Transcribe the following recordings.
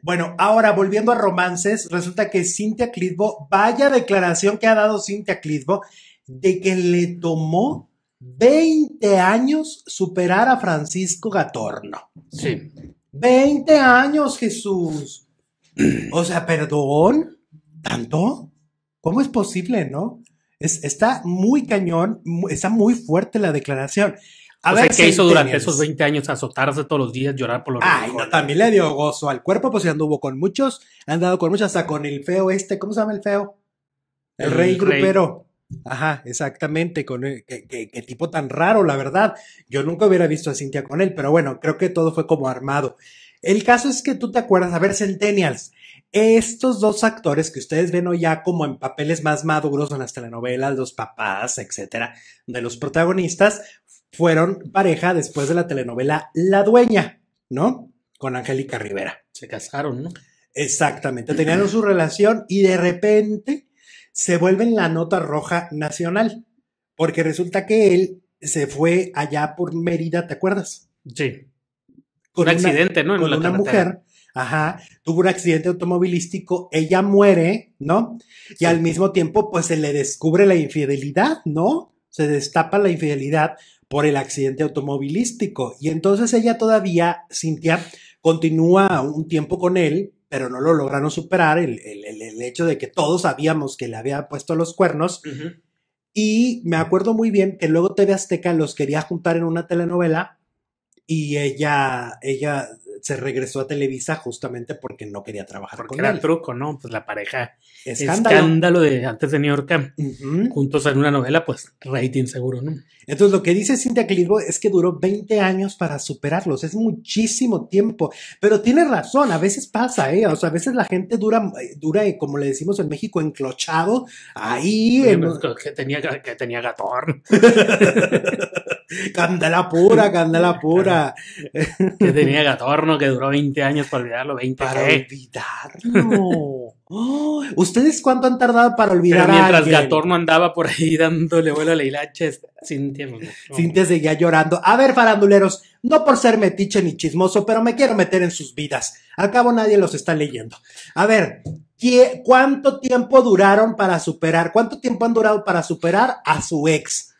Bueno, ahora volviendo a romances, resulta que Cintia Clitbo, vaya declaración que ha dado Cintia Clitbo de que le tomó 20 años superar a Francisco Gatorno. Sí. 20 años, Jesús. O sea, perdón, ¿tanto? ¿Cómo es posible, no? está muy cañón, está muy fuerte la declaración. ¿qué hizo durante esos 20 años? Azotarse todos los días, llorar por los Ay, no, también le dio gozo al cuerpo, pues ya anduvo con muchos, ha andado con muchos, hasta con el feo este, ¿cómo se llama el feo? El, rey, grupero. Ajá, exactamente, con qué tipo tan raro, la verdad. Yo nunca hubiera visto a Cintia con él, pero bueno, creo que todo fue como armado. El caso es que tú te acuerdas, a ver, Centennials, estos dos actores que ustedes ven hoy ya como en papeles más maduros en las telenovelas, los papás, etcétera, de los protagonistas, fueron pareja después de la telenovela La Dueña, ¿no? Con Angélica Rivera. Se casaron, ¿no? Exactamente, tenían su relación y de repente se vuelven la nota roja nacional, porque resulta que él se fue allá por Mérida, ¿te acuerdas? Sí. Con un accidente, ¿no? con una mujer, ajá, tuvo un accidente automovilístico, ella muere, ¿no? Y al mismo tiempo, pues se le descubre la infidelidad, ¿no? se destapa la infidelidad por el accidente automovilístico. Y entonces ella todavía, Cintia, continúa un tiempo con él, pero no lo lograron superar, el, hecho de que todos sabíamos que le había puesto los cuernos. Y me acuerdo muy bien que luego TV Azteca los quería juntar en una telenovela y ella, ella se regresó a Televisa justamente porque no quería trabajar porque era el truco, ¿no? Pues la pareja. Escándalo. Escándalo de antes de New York. Juntos en una novela, pues rating seguro, ¿no? Entonces, lo que dice Cintia Clitbo es que duró 20 años para superarlos. Es muchísimo tiempo. Pero tiene razón, a veces pasa, ¿eh? O sea, a veces la gente dura, dura eh, como le decimos en México, enclochado, ahí. Pues, que, tenía, que tenía candela pura, candela pura. que tenía gatorno que duró 20 años para olvidarlo, 20 Para olvidarlo. ¿Ustedes cuánto han tardado para olvidar mientras Gatorno andaba por ahí dándole vuelo a la sin Cintia. Cintia seguía llorando. A ver, faranduleros, no por ser metiche ni chismoso, pero me quiero meter en sus vidas. Al cabo nadie los está leyendo. A ver, ¿cuánto tiempo duraron para superar? ¿Cuánto tiempo han durado para superar a su ex?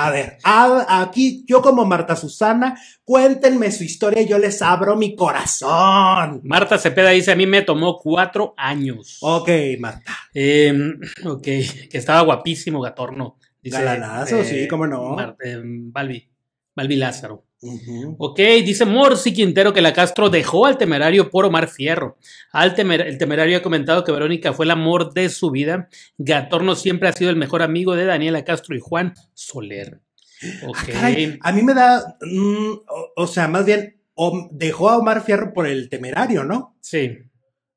A ver, aquí yo como Marta Susana, cuéntenme su historia y yo les abro mi corazón. Marta Cepeda dice, a mí me tomó cuatro años. Ok, Marta. Em, ok, que estaba guapísimo Gatorno. Dice, Galanazo, sí, eh, cómo no. Em, Balbi, Balbi Lázaro. Ok, dice Morsi Quintero que la Castro dejó al temerario por Omar Fierro. Al temer el temerario ha comentado que Verónica fue el amor de su vida. Gatorno siempre ha sido el mejor amigo de Daniela Castro y Juan Soler. Ah, okay. a mí me da, mm, o, sea, más bien dejó a Omar Fierro por el temerario, ¿no? Sí.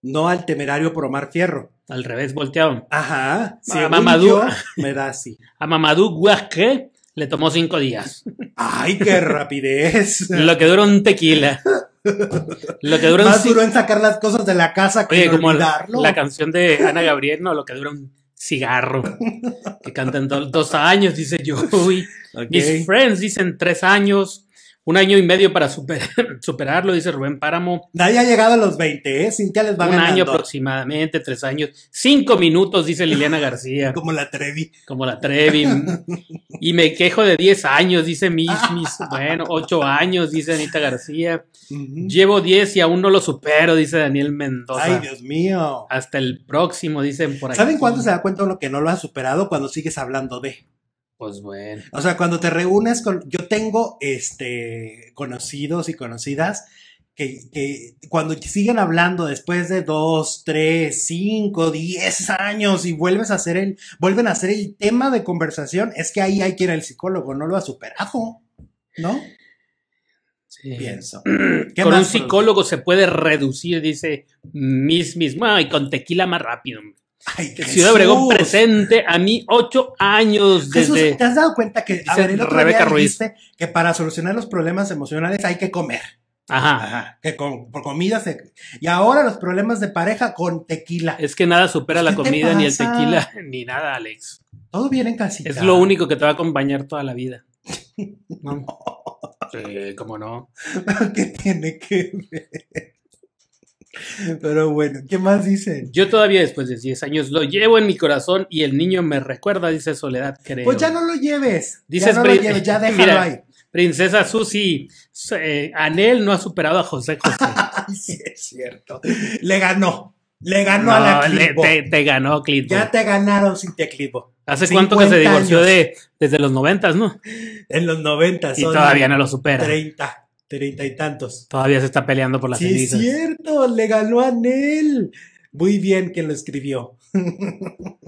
No al temerario por Omar Fierro. Al revés, volteado. Ajá. a Mamadou. me da así. A Mamadou qué? Le tomó cinco días. ¡Ay, qué rapidez! Lo que dura un tequila. Lo que dura Más un... en sacar las cosas de la casa que Oye, como la, canción de Ana Gabriel, no, lo que dura un cigarro. Que cantan dos años, dice yo. Mis friends dicen tres años. Un año y medio para superarlo, dice Rubén Páramo. Nadie ha llegado a los 20, ¿eh? Cintia les va Un año aproximadamente, tres años. Cinco minutos, dice Liliana García. Como la Trevi. Como la Trevi. y me quejo de diez años, dice Miss. mis bueno, ocho años, dice Anita García. Llevo diez y aún no lo supero, dice Daniel Mendoza. Ay, Dios mío. Hasta el próximo, dicen por ahí. ¿Saben cuándo se da cuenta uno que no lo ha superado? Cuando sigues hablando de. Pues bueno. O sea, cuando te reúnes con. Yo tengo este conocidos y conocidas que, que, cuando siguen hablando después de dos, tres, cinco, diez años y vuelves a hacer el, vuelven a hacer el tema de conversación, es que ahí hay que el psicólogo, no lo ha superado, ¿no? Sí. Pienso. con un psicólogo se puede reducir, dice mis Misma, y con tequila más rápido. Ay, Ciudad presente a mí ocho años Jesús, desde. ¿Te has dado cuenta que a Rebeca que para solucionar los problemas emocionales hay que comer? Ajá. Que con, por comida se. Y ahora los problemas de pareja con tequila. Es que nada supera pues, la comida, ni el tequila, ni nada, Alex. Todo viene en casita. Es lo único que te va a acompañar toda la vida. no. Sí, cómo no. ¿Qué tiene que ver? Pero bueno, ¿qué más dice? Yo todavía después de 10 años lo llevo en mi corazón y el niño me recuerda, dice Soledad, creo. Pues ya no lo lleves. Dices, ya no ya déjalo ahí. Princesa Susi, Anel no ha superado a José José. sí, es cierto. Le ganó. Le ganó a la Te, ganó Ya te ganaron sin te ¿Hace cuánto que se divorció de desde los noventas, no? En los noventas. Y todavía no lo supera. 30. Treinta y tantos. Todavía se está peleando por las sí, es cierto, le ganó a Nel. Muy bien quien lo escribió.